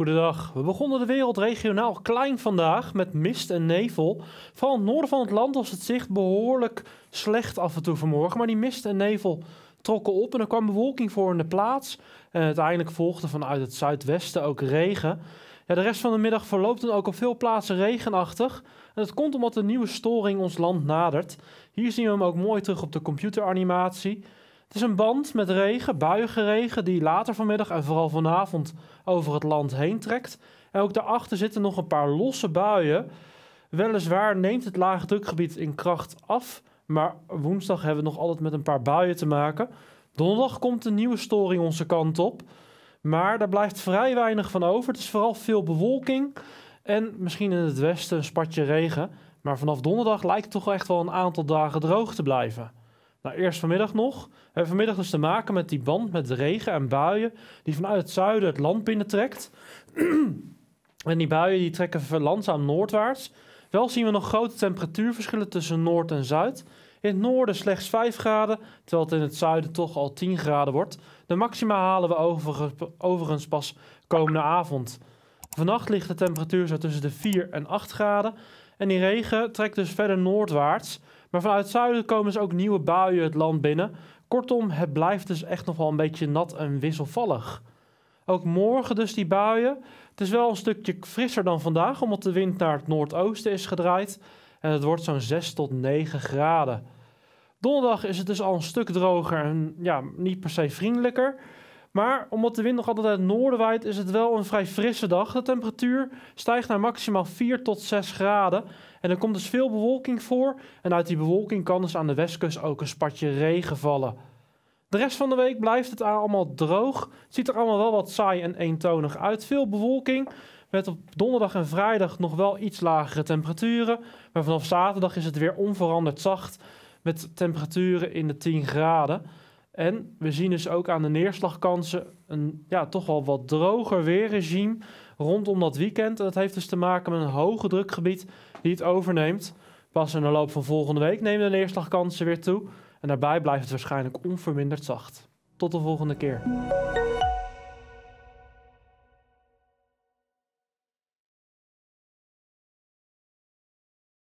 Goedendag. We begonnen de wereld regionaal klein vandaag met mist en nevel. Van het noorden van het land was het zicht behoorlijk slecht af en toe vanmorgen. Maar die mist en nevel trokken op en er kwam bewolking voor in de plaats. En uiteindelijk volgde vanuit het zuidwesten ook regen. Ja, de rest van de middag verloopt dan ook op veel plaatsen regenachtig. En dat komt omdat de nieuwe storing ons land nadert. Hier zien we hem ook mooi terug op de computeranimatie. Het is een band met regen, buigenregen, die later vanmiddag en vooral vanavond over het land heen trekt. En ook daarachter zitten nog een paar losse buien. Weliswaar neemt het laagdrukgebied in kracht af, maar woensdag hebben we nog altijd met een paar buien te maken. Donderdag komt een nieuwe storing onze kant op, maar daar blijft vrij weinig van over. Het is vooral veel bewolking en misschien in het westen een spatje regen. Maar vanaf donderdag lijkt het toch echt wel een aantal dagen droog te blijven. Nou, eerst vanmiddag nog. We hebben vanmiddag dus te maken met die band met regen en buien die vanuit het zuiden het land binnentrekt. en die buien die trekken langzaam noordwaarts. Wel zien we nog grote temperatuurverschillen tussen noord en zuid. In het noorden slechts 5 graden, terwijl het in het zuiden toch al 10 graden wordt. De maxima halen we overigens pas komende avond. Vannacht ligt de temperatuur zo tussen de 4 en 8 graden. En die regen trekt dus verder noordwaarts. Maar vanuit het zuiden komen ze ook nieuwe buien het land binnen. Kortom, het blijft dus echt nog wel een beetje nat en wisselvallig. Ook morgen dus die buien. Het is wel een stukje frisser dan vandaag, omdat de wind naar het noordoosten is gedraaid. En het wordt zo'n 6 tot 9 graden. Donderdag is het dus al een stuk droger en ja, niet per se vriendelijker. Maar omdat de wind nog altijd uit het noorden waait, is het wel een vrij frisse dag. De temperatuur stijgt naar maximaal 4 tot 6 graden. En er komt dus veel bewolking voor. En uit die bewolking kan dus aan de westkust ook een spatje regen vallen. De rest van de week blijft het allemaal droog. Het ziet er allemaal wel wat saai en eentonig uit. Veel bewolking. Met op donderdag en vrijdag nog wel iets lagere temperaturen. Maar vanaf zaterdag is het weer onveranderd zacht. Met temperaturen in de 10 graden. En we zien dus ook aan de neerslagkansen een ja, toch wel wat droger weerregime rondom dat weekend. En dat heeft dus te maken met een hoge drukgebied die het overneemt. Pas in de loop van volgende week nemen de neerslagkansen weer toe. En daarbij blijft het waarschijnlijk onverminderd zacht. Tot de volgende keer.